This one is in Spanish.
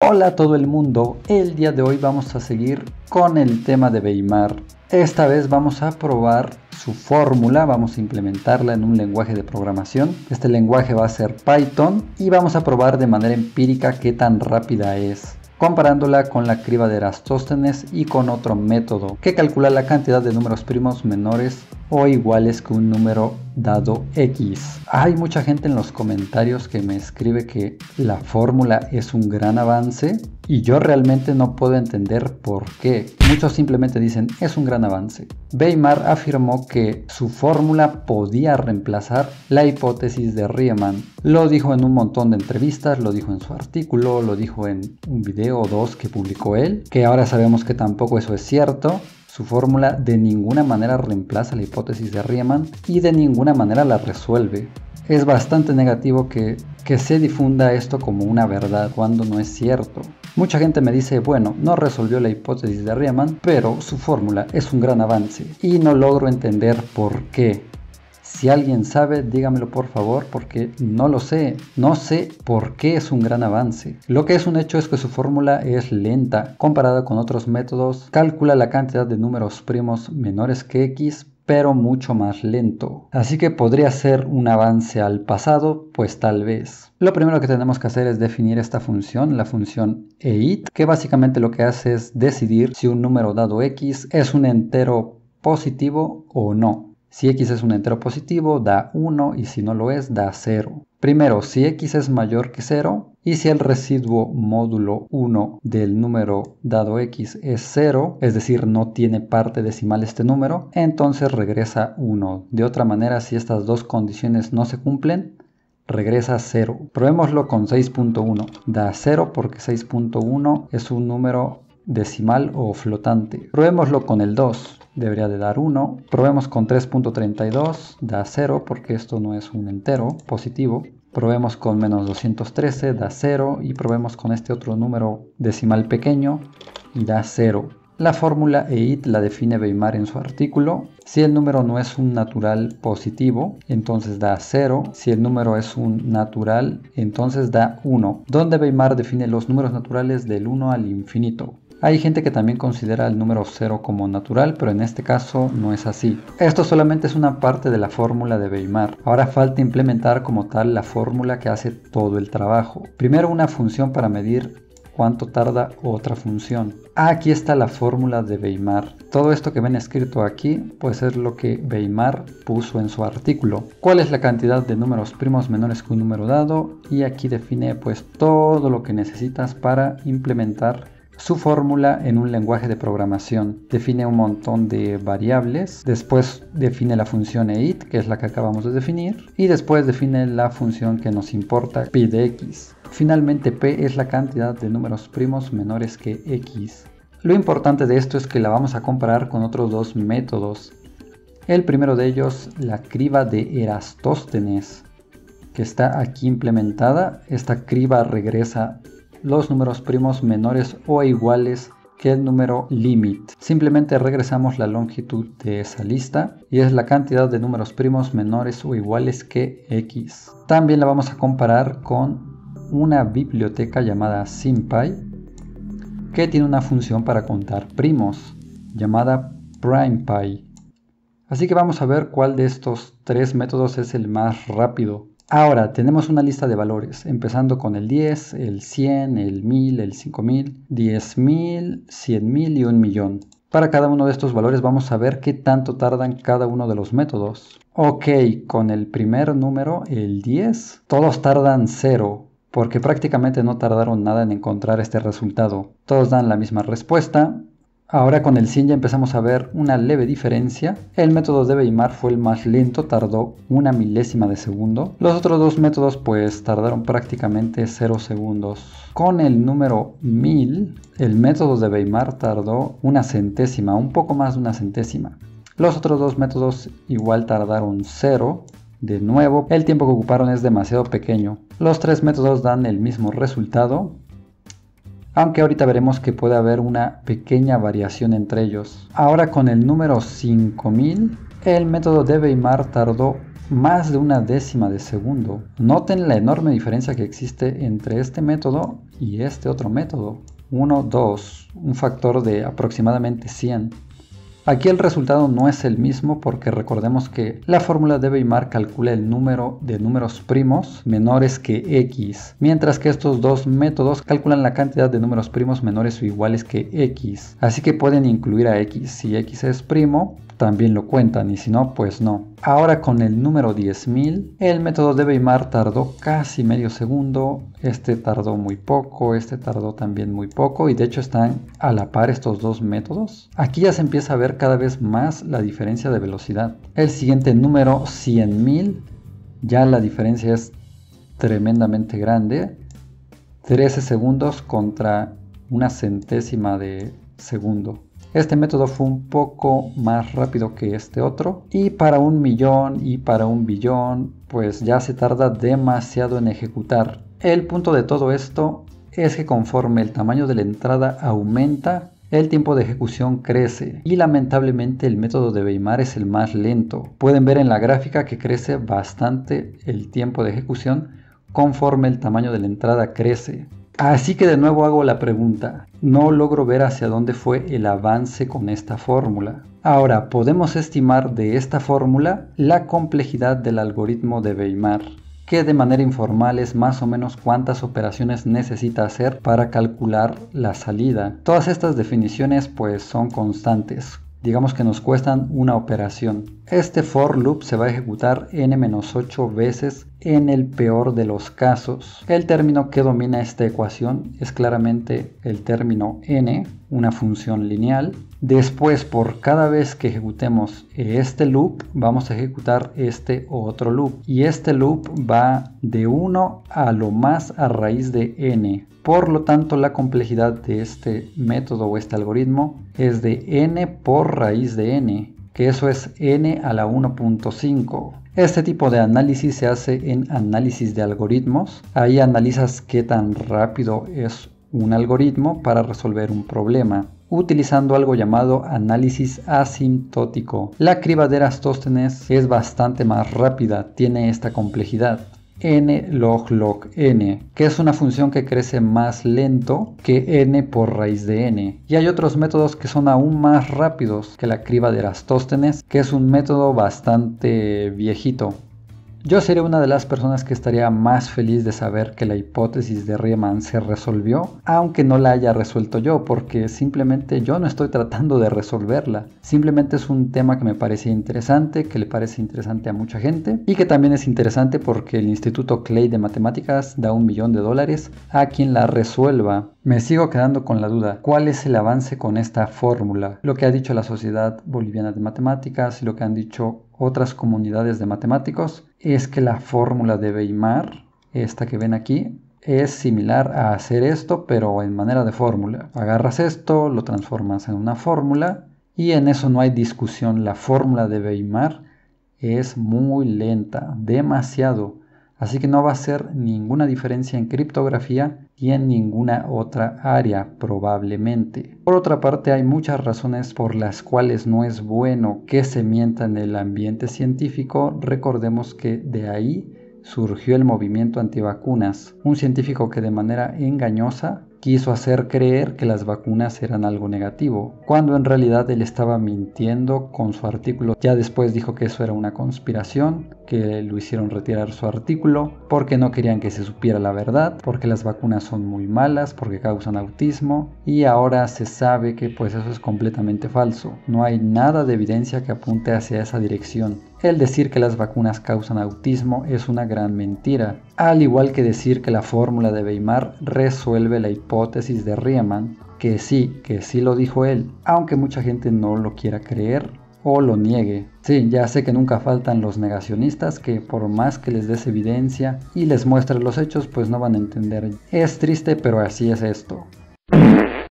Hola a todo el mundo, el día de hoy vamos a seguir con el tema de Weimar. Esta vez vamos a probar su fórmula, vamos a implementarla en un lenguaje de programación. Este lenguaje va a ser Python y vamos a probar de manera empírica qué tan rápida es comparándola con la criba de Erastóstenes y con otro método que calcula la cantidad de números primos menores o iguales que un número dado x. Hay mucha gente en los comentarios que me escribe que la fórmula es un gran avance y yo realmente no puedo entender por qué. Muchos simplemente dicen es un gran avance. Weimar afirmó que su fórmula podía reemplazar la hipótesis de Riemann. Lo dijo en un montón de entrevistas, lo dijo en su artículo, lo dijo en un video o dos que publicó él, que ahora sabemos que tampoco eso es cierto. Su fórmula de ninguna manera reemplaza la hipótesis de Riemann y de ninguna manera la resuelve. Es bastante negativo que, se difunda esto como una verdad cuando no es cierto. Mucha gente me dice, bueno, no resolvió la hipótesis de Riemann, pero su fórmula es un gran avance y no logro entender por qué. Si alguien sabe, dígamelo por favor, porque no lo sé. No sé por qué es un gran avance. Lo que es un hecho es que su fórmula es lenta comparada con otros métodos. Calcula la cantidad de números primos menores que x, pero mucho más lento. Así que podría ser un avance al pasado, pues tal vez. Lo primero que tenemos que hacer es definir esta función, la función EIT, que básicamente lo que hace es decidir si un número dado x es un entero positivo o no. Si x es un entero positivo, da 1 y si no lo es, da 0. Primero, si x es mayor que 0 y si el residuo módulo 1 del número dado x es 0, es decir, no tiene parte decimal este número, entonces regresa 1. De otra manera, si estas dos condiciones no se cumplen, regresa 0. Probémoslo con 6.1. Da 0 porque 6.1 es un número decimal o flotante. Probémoslo con el 2 debería de dar 1. Probemos con 3.32, da 0 porque esto no es un entero positivo. Probemos con menos 213, da 0 y probemos con este otro número decimal pequeño y da 0. La fórmula EIT la define Weimar en su artículo. Si el número no es un natural positivo, entonces da 0. Si el número es un natural, entonces da 1, donde Weimar define los números naturales del 1 al infinito. Hay gente que también considera el número 0 como natural, pero en este caso no es así. Esto solamente es una parte de la fórmula de Weimar. Ahora falta implementar como tal la fórmula que hace todo el trabajo. Primero una función para medir cuánto tarda otra función. Ah, aquí está la fórmula de Weimar. Todo esto que ven escrito aquí, puede ser lo que Weimar puso en su artículo. ¿Cuál es la cantidad de números primos menores que un número dado? Y aquí define pues todo lo que necesitas para implementar su fórmula en un lenguaje de programación define un montón de variables, después define la función eit, que es la que acabamos de definir, y después define la función que nos importa, pi de x. Finalmente, p es la cantidad de números primos menores que x. Lo importante de esto es que la vamos a comparar con otros dos métodos. El primero de ellos, la criba de Erastóstenes, que está aquí implementada. Esta criba regresa los números primos menores o iguales que el número limit Simplemente regresamos la longitud de esa lista y es la cantidad de números primos menores o iguales que x. También la vamos a comparar con una biblioteca llamada SimPy que tiene una función para contar primos llamada PrimePy. Así que vamos a ver cuál de estos tres métodos es el más rápido. Ahora tenemos una lista de valores, empezando con el 10, el 100, el 1000, el 5000, 10000, 100000 y un millón. Para cada uno de estos valores vamos a ver qué tanto tardan cada uno de los métodos. Ok, con el primer número, el 10, todos tardan 0, porque prácticamente no tardaron nada en encontrar este resultado. Todos dan la misma respuesta, Ahora con el 100 ya empezamos a ver una leve diferencia. El método de Weimar fue el más lento, tardó una milésima de segundo. Los otros dos métodos pues tardaron prácticamente 0 segundos. Con el número 1000, el método de Weimar tardó una centésima, un poco más de una centésima. Los otros dos métodos igual tardaron 0. De nuevo, el tiempo que ocuparon es demasiado pequeño. Los tres métodos dan el mismo resultado, aunque ahorita veremos que puede haber una pequeña variación entre ellos. Ahora con el número 5000, el método de Weimar tardó más de una décima de segundo. Noten la enorme diferencia que existe entre este método y este otro método. 1, 2, un factor de aproximadamente 100. Aquí el resultado no es el mismo porque recordemos que la fórmula de Weimar calcula el número de números primos menores que x, mientras que estos dos métodos calculan la cantidad de números primos menores o iguales que x. Así que pueden incluir a x si x es primo también lo cuentan y si no, pues no. Ahora con el número 10.000, el método de Weimar tardó casi medio segundo, este tardó muy poco, este tardó también muy poco y de hecho están a la par estos dos métodos. Aquí ya se empieza a ver cada vez más la diferencia de velocidad. El siguiente número 100.000, ya la diferencia es tremendamente grande, 13 segundos contra una centésima de segundo. Este método fue un poco más rápido que este otro y para un millón y para un billón pues ya se tarda demasiado en ejecutar. El punto de todo esto es que conforme el tamaño de la entrada aumenta, el tiempo de ejecución crece y lamentablemente el método de Beimar es el más lento. Pueden ver en la gráfica que crece bastante el tiempo de ejecución conforme el tamaño de la entrada crece. Así que de nuevo hago la pregunta, no logro ver hacia dónde fue el avance con esta fórmula. Ahora, podemos estimar de esta fórmula la complejidad del algoritmo de Weimar, que de manera informal es más o menos cuántas operaciones necesita hacer para calcular la salida. Todas estas definiciones pues son constantes, digamos que nos cuestan una operación. Este for loop se va a ejecutar n-8 veces en el peor de los casos. El término que domina esta ecuación es claramente el término n, una función lineal, Después, por cada vez que ejecutemos eh, este loop, vamos a ejecutar este otro loop. Y este loop va de 1 a lo más a raíz de n. Por lo tanto, la complejidad de este método o este algoritmo es de n por raíz de n, que eso es n a la 1.5. Este tipo de análisis se hace en análisis de algoritmos. Ahí analizas qué tan rápido es un algoritmo para resolver un problema utilizando algo llamado análisis asintótico. La criba de Erastóstenes es bastante más rápida, tiene esta complejidad n log log n, que es una función que crece más lento que n por raíz de n. Y hay otros métodos que son aún más rápidos que la criba de Erastóstenes, que es un método bastante viejito. Yo seré una de las personas que estaría más feliz de saber que la hipótesis de Riemann se resolvió, aunque no la haya resuelto yo, porque simplemente yo no estoy tratando de resolverla. Simplemente es un tema que me parece interesante, que le parece interesante a mucha gente y que también es interesante porque el Instituto Clay de Matemáticas da un millón de dólares a quien la resuelva. Me sigo quedando con la duda, ¿cuál es el avance con esta fórmula? Lo que ha dicho la Sociedad Boliviana de Matemáticas, y lo que han dicho otras comunidades de matemáticos es que la fórmula de Weimar, esta que ven aquí, es similar a hacer esto, pero en manera de fórmula. Agarras esto, lo transformas en una fórmula y en eso no hay discusión. La fórmula de Weimar es muy lenta, demasiado. Así que no va a ser ninguna diferencia en criptografía y en ninguna otra área probablemente. Por otra parte, hay muchas razones por las cuales no es bueno que se mienta en el ambiente científico. Recordemos que de ahí surgió el movimiento antivacunas, un científico que de manera engañosa Hizo hacer creer que las vacunas eran algo negativo, cuando en realidad él estaba mintiendo con su artículo. Ya después dijo que eso era una conspiración, que lo hicieron retirar su artículo, porque no querían que se supiera la verdad, porque las vacunas son muy malas, porque causan autismo, y ahora se sabe que pues eso es completamente falso. No hay nada de evidencia que apunte hacia esa dirección. El decir que las vacunas causan autismo es una gran mentira, al igual que decir que la fórmula de Weimar resuelve la hipótesis de Riemann, que sí, que sí lo dijo él, aunque mucha gente no lo quiera creer o lo niegue. Sí, ya sé que nunca faltan los negacionistas que por más que les des evidencia y les muestres los hechos, pues no van a entender. Es triste, pero así es esto.